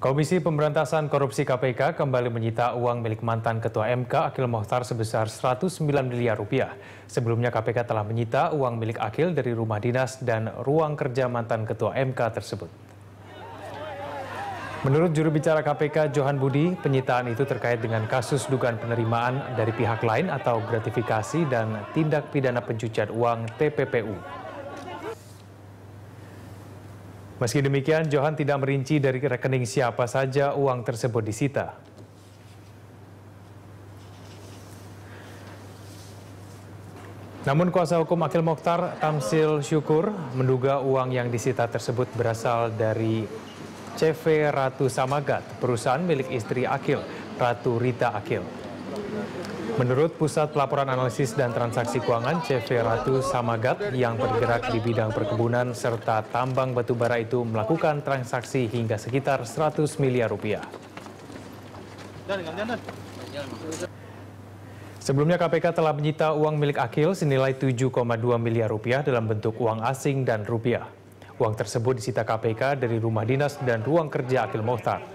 Komisi Pemberantasan Korupsi KPK kembali menyita uang milik mantan Ketua MK Akil Mohtar sebesar 109 miliar rupiah. Sebelumnya KPK telah menyita uang milik Akil dari rumah dinas dan ruang kerja mantan Ketua MK tersebut. Menurut juru bicara KPK Johan Budi, penyitaan itu terkait dengan kasus dugaan penerimaan dari pihak lain atau gratifikasi dan tindak pidana pencucian uang TPPU. Meski demikian, Johan tidak merinci dari rekening siapa saja uang tersebut disita. Namun kuasa hukum Akil Mokhtar Tamsil Syukur menduga uang yang disita tersebut berasal dari CV Ratu Samagat, perusahaan milik istri Akil, Ratu Rita Akil. Menurut Pusat Pelaporan Analisis dan Transaksi Keuangan CV Ratu Samagat yang bergerak di bidang perkebunan serta tambang batubara itu melakukan transaksi hingga sekitar 100 miliar rupiah. Sebelumnya KPK telah menyita uang milik Akil senilai 7,2 miliar rupiah dalam bentuk uang asing dan rupiah. Uang tersebut disita KPK dari rumah dinas dan ruang kerja Akil Mohtar.